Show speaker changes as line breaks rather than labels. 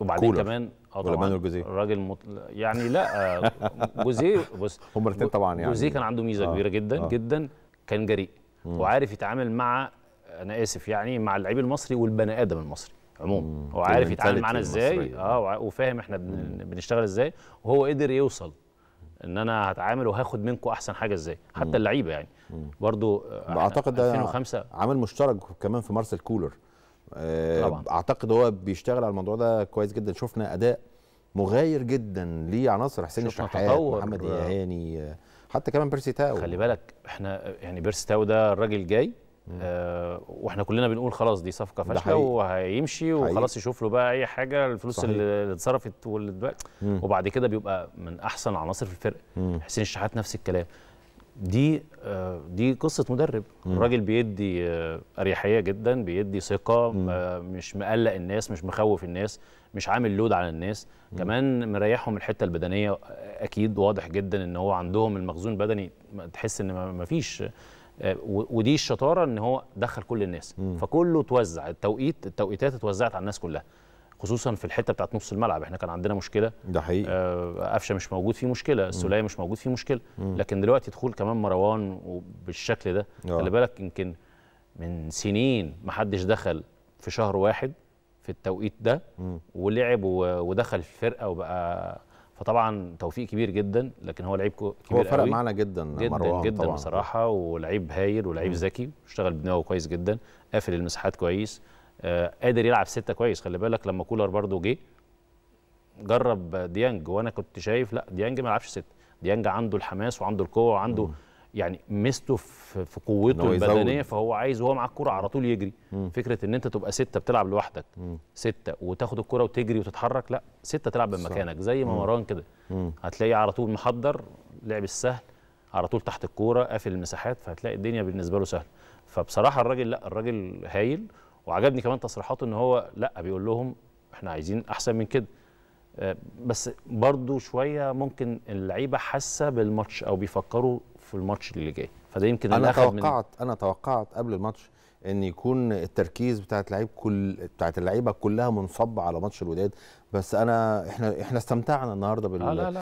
وبعدين كولر. كمان اه ولا جوزيه الراجل مط... يعني لا آه، جوزيه بص هما الاثنين طبعا يعني جوزيه كان عنده ميزه آه. كبيره جدا آه. جدا كان جريء وعارف يتعامل مع انا اسف يعني مع اللعيب المصري والبني ادم المصري عموما هو عارف يتعامل معانا ازاي اه وفاهم احنا بن... بنشتغل ازاي وهو قدر يوصل ان انا هتعامل وهاخد منكم احسن حاجه ازاي حتى اللعيبه يعني برضو اعتقد آه، ده 2005
عامل مشترك كمان في مارسيل كولر آه، طبعا. اعتقد هو بيشتغل على الموضوع ده كويس جدا شفنا اداء مغاير جدا لعناصر حسين الشحات محمد آه. يهاني
آه، حتى كمان بيرسي تاو خلي بالك احنا يعني بيرسي تاو ده الراجل جاي آه واحنا كلنا بنقول خلاص دي صفقه فاشله وهيمشي وخلاص يشوف له بقى اي حاجه الفلوس صحيح. اللي اتصرفت واللي وبعد كده بيبقى من احسن العناصر في الفرقه حسين الشحات نفس الكلام دي آه، دي قصه مدرب الراجل بيدي آه، اريحيه جدا بيدي ثقه آه، مش مقلق الناس مش مخوف الناس مش عامل لود على الناس مم. كمان مريحهم الحته البدنيه اكيد واضح جدا ان هو عندهم المخزون البدني تحس ان ما فيش ودي الشطاره ان هو دخل كل الناس مم. فكله توزع التوقيت التوقيتات اتوزعت على الناس كلها خصوصا في الحته بتاعت نص الملعب احنا كان عندنا مشكله ده حقيقي آه قفشه مش موجود فيه مشكله السوليه مش موجود فيه مشكله مم. لكن دلوقتي دخول كمان مروان وبالشكل ده آه. خلي بالك يمكن من سنين ما حدش دخل في شهر واحد في التوقيت ده مم. ولعب ودخل في الفرقه وبقى فطبعا توفيق كبير جدا لكن هو لعيب كبير هو فرق قوي. معنا جدا جدا مروان جدا طبعا. بصراحه ولعيب هايل ولعيب ذكي اشتغل بدماغه كويس جدا قافل المساحات كويس آه، قادر يلعب سته كويس خلي بالك لما كولر برده جه جرب ديانج وانا كنت شايف لا ديانج ما يلعبش سته ديانج عنده الحماس وعنده القوه وعنده مم. يعني ميزته في قوته البدنيه فهو عايز وهو معاه الكوره على طول يجري مم. فكره ان انت تبقى سته بتلعب لوحدك مم. سته وتاخد الكوره وتجري وتتحرك لا سته تلعب بمكانك زي ما مران كده هتلاقيه على طول محضر لعب السهل على طول تحت الكوره قافل المساحات فهتلاقي الدنيا بالنسبه له سهله فبصراحه الراجل لا الراجل هايل وعجبني كمان تصريحاته ان هو لا بيقول لهم احنا عايزين احسن من كده آه، بس برضو شويه ممكن اللعيبه حاسه بالماتش او بيفكروا في الماتش اللي جاي فده يمكن انا توقعت من... انا توقعت قبل الماتش
ان يكون التركيز بتاعه اللعيب كل بتاعت اللعيبه كلها منصب على ماتش الوداد بس انا احنا احنا استمتعنا النهارده بال... لا لا لا.